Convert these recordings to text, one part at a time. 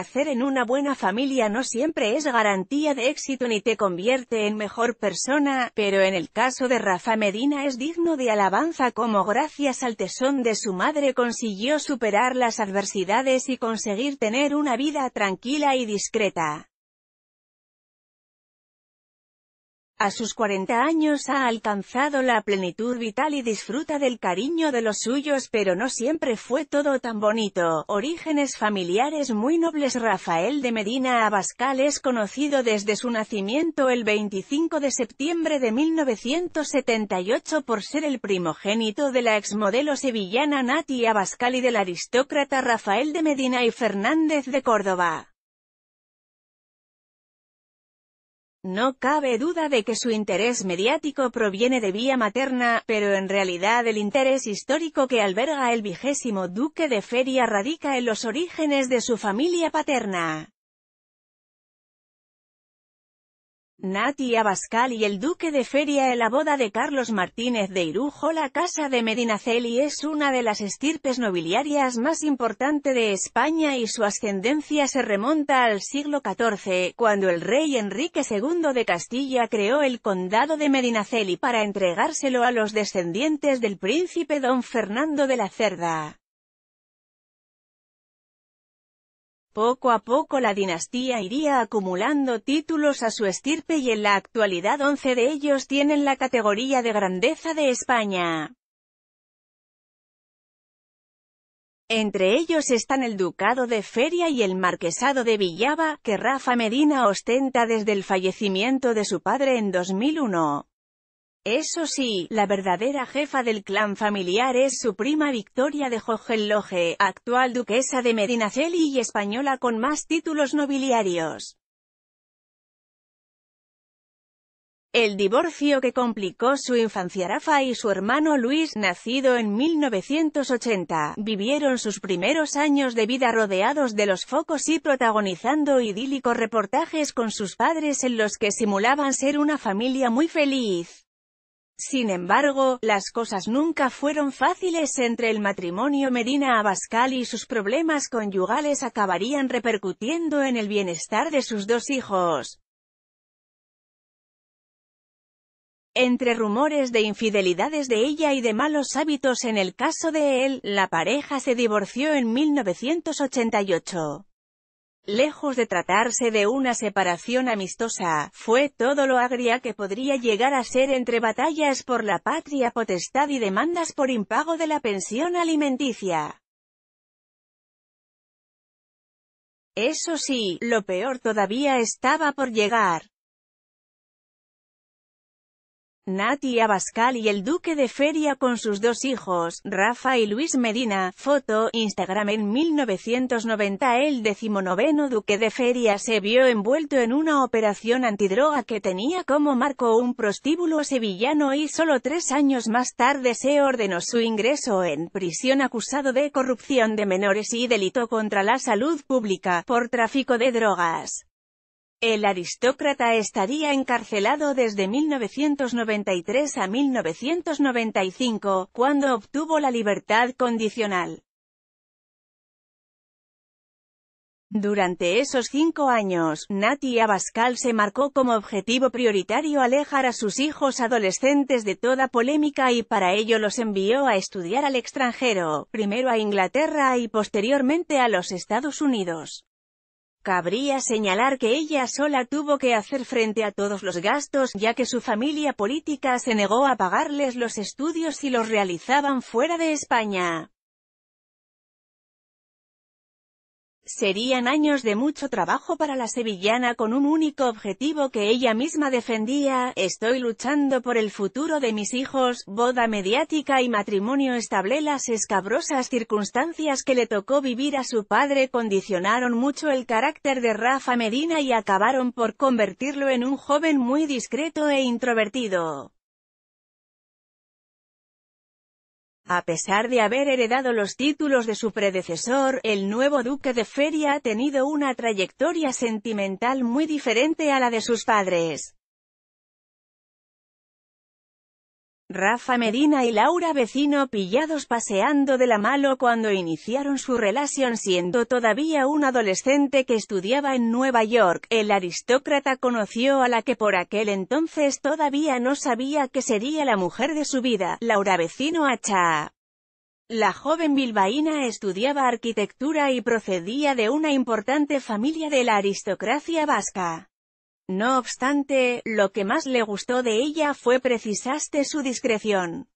Hacer en una buena familia no siempre es garantía de éxito ni te convierte en mejor persona, pero en el caso de Rafa Medina es digno de alabanza como gracias al tesón de su madre consiguió superar las adversidades y conseguir tener una vida tranquila y discreta. A sus 40 años ha alcanzado la plenitud vital y disfruta del cariño de los suyos pero no siempre fue todo tan bonito. Orígenes familiares muy nobles Rafael de Medina Abascal es conocido desde su nacimiento el 25 de septiembre de 1978 por ser el primogénito de la exmodelo sevillana Nati Abascal y del aristócrata Rafael de Medina y Fernández de Córdoba. No cabe duda de que su interés mediático proviene de vía materna, pero en realidad el interés histórico que alberga el vigésimo duque de Feria radica en los orígenes de su familia paterna. Nati Abascal y el Duque de Feria en la boda de Carlos Martínez de Irujo La Casa de Medinaceli es una de las estirpes nobiliarias más importante de España y su ascendencia se remonta al siglo XIV, cuando el rey Enrique II de Castilla creó el condado de Medinaceli para entregárselo a los descendientes del príncipe don Fernando de la Cerda. Poco a poco la dinastía iría acumulando títulos a su estirpe y en la actualidad 11 de ellos tienen la categoría de grandeza de España. Entre ellos están el Ducado de Feria y el Marquesado de Villaba, que Rafa Medina ostenta desde el fallecimiento de su padre en 2001. Eso sí, la verdadera jefa del clan familiar es su prima Victoria de Loje, actual duquesa de Medinaceli y española con más títulos nobiliarios. El divorcio que complicó su infancia Rafa y su hermano Luis, nacido en 1980, vivieron sus primeros años de vida rodeados de los focos y protagonizando idílicos reportajes con sus padres en los que simulaban ser una familia muy feliz. Sin embargo, las cosas nunca fueron fáciles entre el matrimonio Medina Abascal y sus problemas conyugales acabarían repercutiendo en el bienestar de sus dos hijos. Entre rumores de infidelidades de ella y de malos hábitos en el caso de él, la pareja se divorció en 1988 lejos de tratarse de una separación amistosa, fue todo lo agria que podría llegar a ser entre batallas por la patria potestad y demandas por impago de la pensión alimenticia. Eso sí, lo peor todavía estaba por llegar. Nati Abascal y el Duque de Feria con sus dos hijos, Rafa y Luis Medina, foto, Instagram En 1990 el decimonoveno Duque de Feria se vio envuelto en una operación antidroga que tenía como marco un prostíbulo sevillano y solo tres años más tarde se ordenó su ingreso en prisión acusado de corrupción de menores y delito contra la salud pública, por tráfico de drogas. El aristócrata estaría encarcelado desde 1993 a 1995, cuando obtuvo la libertad condicional. Durante esos cinco años, Nati Abascal se marcó como objetivo prioritario alejar a sus hijos adolescentes de toda polémica y para ello los envió a estudiar al extranjero, primero a Inglaterra y posteriormente a los Estados Unidos. Cabría señalar que ella sola tuvo que hacer frente a todos los gastos, ya que su familia política se negó a pagarles los estudios si los realizaban fuera de España. Serían años de mucho trabajo para la sevillana con un único objetivo que ella misma defendía, estoy luchando por el futuro de mis hijos, boda mediática y matrimonio estable. Las escabrosas circunstancias que le tocó vivir a su padre condicionaron mucho el carácter de Rafa Medina y acabaron por convertirlo en un joven muy discreto e introvertido. A pesar de haber heredado los títulos de su predecesor, el nuevo duque de Feria ha tenido una trayectoria sentimental muy diferente a la de sus padres. Rafa Medina y Laura Vecino pillados paseando de la mano cuando iniciaron su relación siendo todavía un adolescente que estudiaba en Nueva York, el aristócrata conoció a la que por aquel entonces todavía no sabía que sería la mujer de su vida, Laura Vecino Hacha. La joven bilbaína estudiaba arquitectura y procedía de una importante familia de la aristocracia vasca. No obstante, lo que más le gustó de ella fue precisaste su discreción.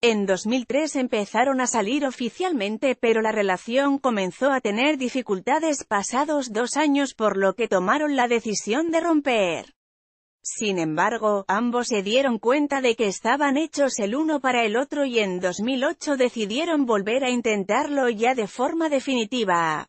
En 2003 empezaron a salir oficialmente pero la relación comenzó a tener dificultades pasados dos años por lo que tomaron la decisión de romper. Sin embargo, ambos se dieron cuenta de que estaban hechos el uno para el otro y en 2008 decidieron volver a intentarlo ya de forma definitiva.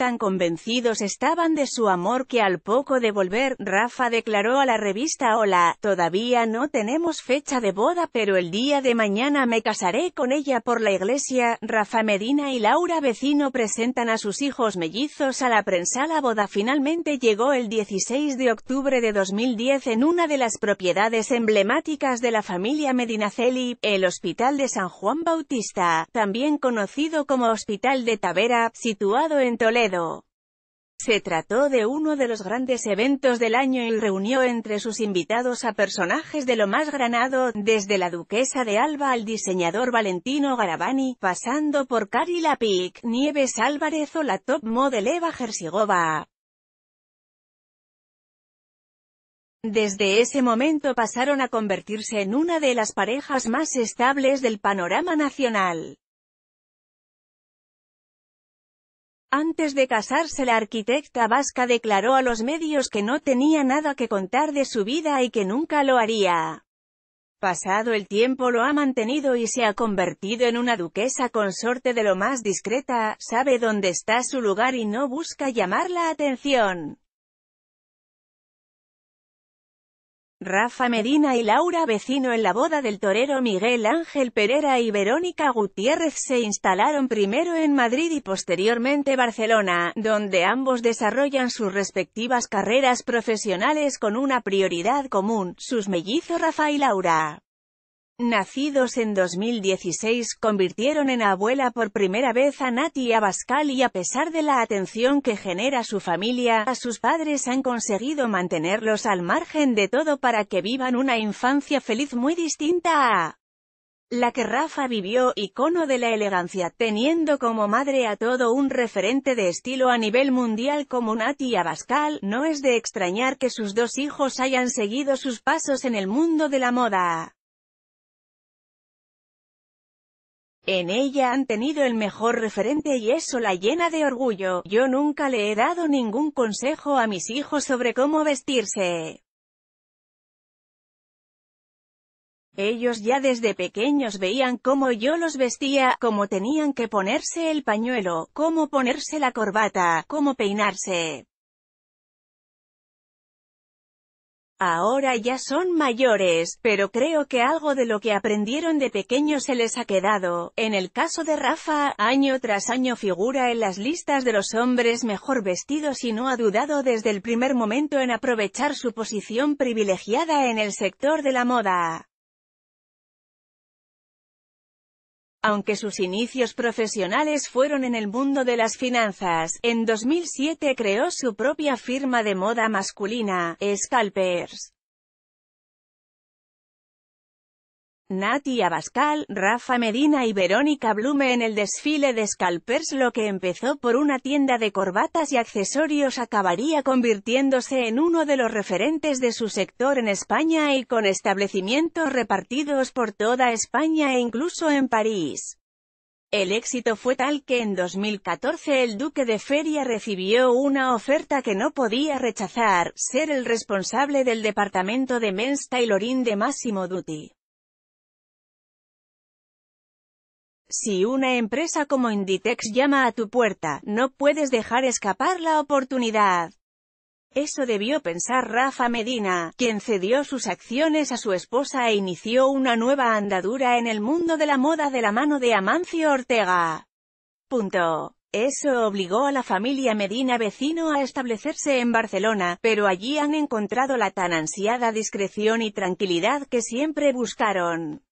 Tan convencidos estaban de su amor que al poco de volver, Rafa declaró a la revista Hola, todavía no tenemos fecha de boda pero el día de mañana me casaré con ella por la iglesia. Rafa Medina y Laura Vecino presentan a sus hijos mellizos a la prensa. La boda finalmente llegó el 16 de octubre de 2010 en una de las propiedades emblemáticas de la familia Medinaceli, el Hospital de San Juan Bautista, también conocido como Hospital de Tavera, situado en Toledo. Se trató de uno de los grandes eventos del año y reunió entre sus invitados a personajes de lo más granado, desde la duquesa de Alba al diseñador Valentino Garavani, pasando por Cari Lapic, Nieves Álvarez o la top model Eva Gersigova. Desde ese momento pasaron a convertirse en una de las parejas más estables del panorama nacional. Antes de casarse la arquitecta vasca declaró a los medios que no tenía nada que contar de su vida y que nunca lo haría. Pasado el tiempo lo ha mantenido y se ha convertido en una duquesa consorte de lo más discreta, sabe dónde está su lugar y no busca llamar la atención. Rafa Medina y Laura Vecino en la boda del torero Miguel Ángel Pereira y Verónica Gutiérrez se instalaron primero en Madrid y posteriormente Barcelona, donde ambos desarrollan sus respectivas carreras profesionales con una prioridad común, sus mellizos Rafa y Laura nacidos en 2016, convirtieron en abuela por primera vez a Nati Abascal y a pesar de la atención que genera su familia, a sus padres han conseguido mantenerlos al margen de todo para que vivan una infancia feliz muy distinta a la que Rafa vivió, icono de la elegancia, teniendo como madre a todo un referente de estilo a nivel mundial como Nati Abascal, no es de extrañar que sus dos hijos hayan seguido sus pasos en el mundo de la moda. En ella han tenido el mejor referente y eso la llena de orgullo. Yo nunca le he dado ningún consejo a mis hijos sobre cómo vestirse. Ellos ya desde pequeños veían cómo yo los vestía, cómo tenían que ponerse el pañuelo, cómo ponerse la corbata, cómo peinarse. Ahora ya son mayores, pero creo que algo de lo que aprendieron de pequeño se les ha quedado. En el caso de Rafa, año tras año figura en las listas de los hombres mejor vestidos y no ha dudado desde el primer momento en aprovechar su posición privilegiada en el sector de la moda. Aunque sus inicios profesionales fueron en el mundo de las finanzas, en 2007 creó su propia firma de moda masculina, Scalpers. Nati Abascal, Rafa Medina y Verónica Blume en el desfile de Scalpers lo que empezó por una tienda de corbatas y accesorios acabaría convirtiéndose en uno de los referentes de su sector en España y con establecimientos repartidos por toda España e incluso en París. El éxito fue tal que en 2014 el duque de Feria recibió una oferta que no podía rechazar, ser el responsable del departamento de Men's Tailoring de Massimo Dutti. Si una empresa como Inditex llama a tu puerta, no puedes dejar escapar la oportunidad. Eso debió pensar Rafa Medina, quien cedió sus acciones a su esposa e inició una nueva andadura en el mundo de la moda de la mano de Amancio Ortega. Punto. Eso obligó a la familia Medina vecino a establecerse en Barcelona, pero allí han encontrado la tan ansiada discreción y tranquilidad que siempre buscaron.